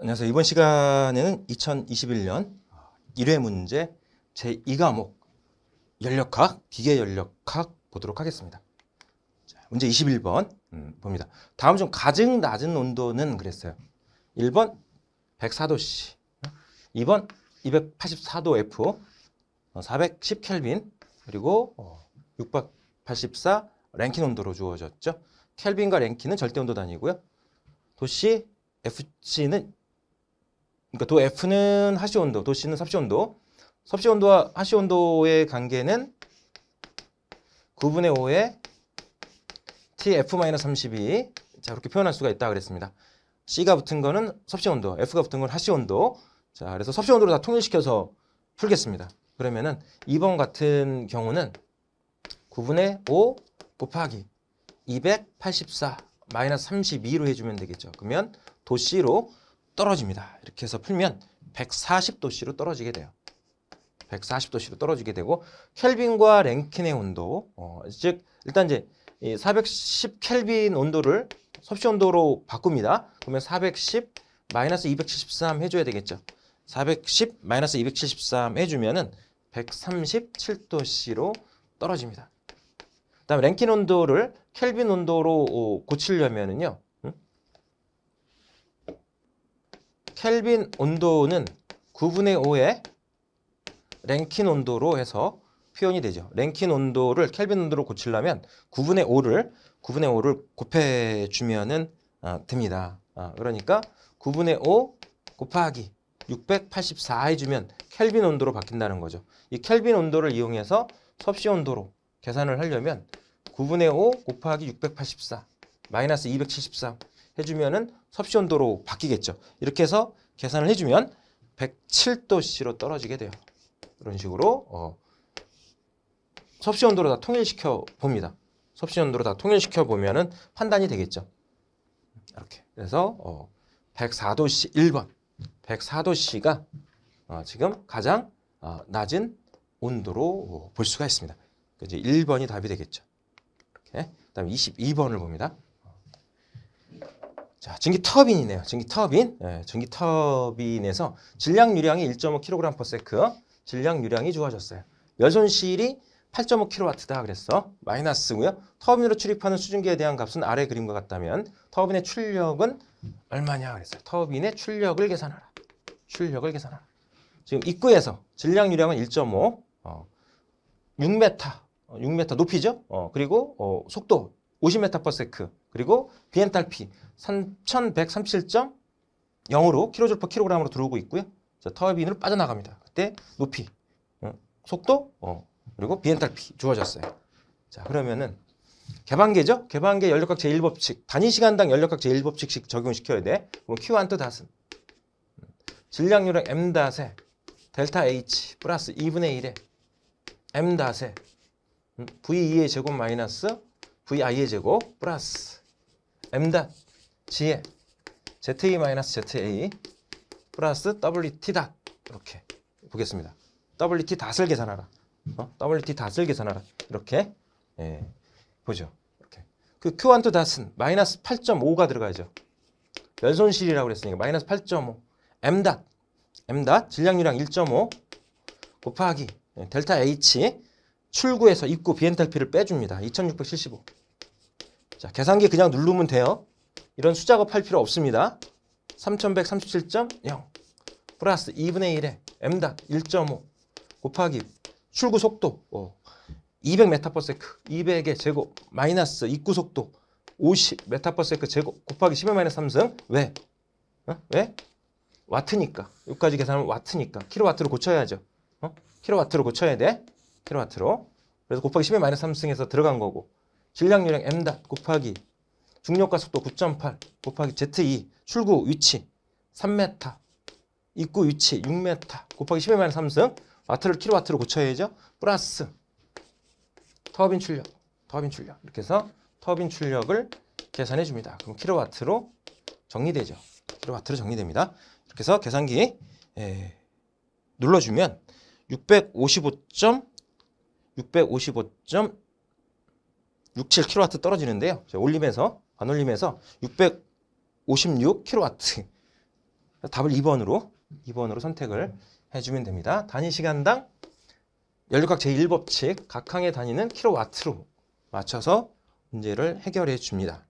안녕하세요. 이번 시간에는 2021년 1회 문제 제2과목 연력학, 기계 연력학 보도록 하겠습니다. 자, 문제 21번 음, 봅니다. 다음 중 가장 낮은 온도는 그랬어요. 1번 104도C, 2번 284도 F, 410 어, 켈빈, 그리고 684 어, 랭킨 온도로 주어졌죠. 켈빈과 랭킨은 절대 온도 단위고요. 도씨 FC는 그러니까 도 F는 하시 온도, 도 C는 섭씨 온도. 섭씨 온도와 하시 온도의 관계는 9분의 5의 TF-32 자 그렇게 표현할 수가 있다 그랬습니다. C가 붙은 거는 섭씨 온도, F가 붙은 건 하시 온도. 자 그래서 섭씨 온도로 다 통일시켜서 풀겠습니다. 그러면은 2번 같은 경우는 9분의 5 곱하기 284 마이너스 32로 해주면 되겠죠. 그러면 도시로 떨어집니다. 이렇게 해서 풀면 140도씨로 떨어지게 돼요. 140도씨로 떨어지게 되고 켈빈과 랭킨의 온도, 어, 즉 일단 이제 이410 켈빈 온도를 섭씨 온도로 바꿉니다. 그러면 410 마이너스 273 해줘야 되겠죠. 410 마이너스 273 해주면은 137도씨로 떨어집니다. 그다음 랭킨 온도를 켈빈 온도로 어, 고치려면은요 켈빈 온도는 9분의 5의 랭킨 온도로 해서 표현이 되죠. 랭킨 온도를 켈빈 온도로 고치려면 9분의 5를 9분의 5를 곱해주면은 아, 됩니다. 아, 그러니까 9분의 5 곱하기 684 해주면 켈빈 온도로 바뀐다는 거죠. 이 켈빈 온도를 이용해서 섭씨 온도로 계산을 하려면 9분의 5 곱하기 684 마이너스 273 해주면은 섭씨온도로 바뀌겠죠. 이렇게 해서 계산을 해주면 107도씨로 떨어지게 돼요. 이런 식으로 어, 섭씨온도로 다 통일시켜 봅니다. 섭씨온도로 다 통일시켜 보면은 판단이 되겠죠. 이렇게 그래서 어, 104도씨 1번 104도씨가 어, 지금 가장 어, 낮은 온도로 볼 수가 있습니다. 이제 1번이 답이 되겠죠. 이렇게 그다음에 22번을 봅니다. 자, 전기 터빈이네요. 전기 터빈. 예, 전기 터빈에서 질량 유량이 1.5kg/s, 질량 유량이 좋아졌어요. 여손실이 8.5kW다 그랬어. 마이너스고요. 터빈으로 출입하는 수증기에 대한 값은 아래 그림과 같다면 터빈의 출력은 얼마냐 그랬어요. 터빈의 출력을 계산하라. 출력을 계산하라. 지금 입구에서 질량 유량은 1.5, 어, 6m, 6m 어, 높이죠. 어, 그리고 어, 속도 50m/s 그리고 비 엔탈피 3137.0으로 kJkg으로 들어오고 있고요. 자, 터빈으로 빠져나갑니다. 그때 높이, 속도, 어, 그리고 비엔탈피 주어졌어요. 자, 그러면은 개방계죠? 개방계 연력각 제1법칙. 단위 시간당 연력각 제1법칙씩 적용시켜야 돼. 그럼 Q1 또 다슴. 질량유량 M 다세. 델타 H 플러스 2분의 1에 M 다세. V2의 제곱 마이너스 vi의 제곱 플러스 m 닷 g의 za e za 플러스 wt 닷 이렇게 보겠습니다. wt 닷을 계산하라. 어? wt 닷을 계산하라. 이렇게 예, 보죠. 이렇게 그 q1 닷은 마이너스 8.5가 들어가야죠. 열손실이라고 그랬으니까 마이너스 8.5 m 닷 m 닷 질량유량 1.5 곱하기 예, 델타 h 출구에서 입구 비엔탈피를 빼줍니다. 2675. 자, 계산기 그냥 누르면 돼요. 이런 수작업 할 필요 없습니다. 3137.0 플러스 2분의 1에 m 닷1.5 곱하기 출구 속도 200mpsec 200의 제곱 마이너스 입구 속도 50mpsec 제곱 곱하기 10의 마이너스 3승 왜? 어? 왜? 와트니까 여기까지 계산하면 와트니까 킬로와트로 고쳐야죠 어? 킬로와트로 고쳐야 돼 킬로와트로. 그래서 곱하기 10의 마이너스 3승에서 들어간 거고 질량유량 m 다 곱하기 중력과 속도 9.8 곱하기 z2 출구 위치 3m 입구 위치 6m 곱하기 10의 마이너스 3승 와트를 킬로와트로 고쳐야죠. 플러스 터빈 출력, 터빈 출력 이렇게 해서 터빈 출력을 계산해 줍니다. 그럼 킬로와트로 정리되죠. 킬로와트로 정리됩니다. 이렇게 해서 계산기 예, 눌러주면 655. 655.67kW 떨어지는데요. 올림에서 반올림에서 656kW 답을 2번으로 2번으로 선택을 해주면 됩니다. 단위 시간당 연료각 제1법칙 각 항의 단위는 킬로와트로 맞춰서 문제를 해결해 줍니다.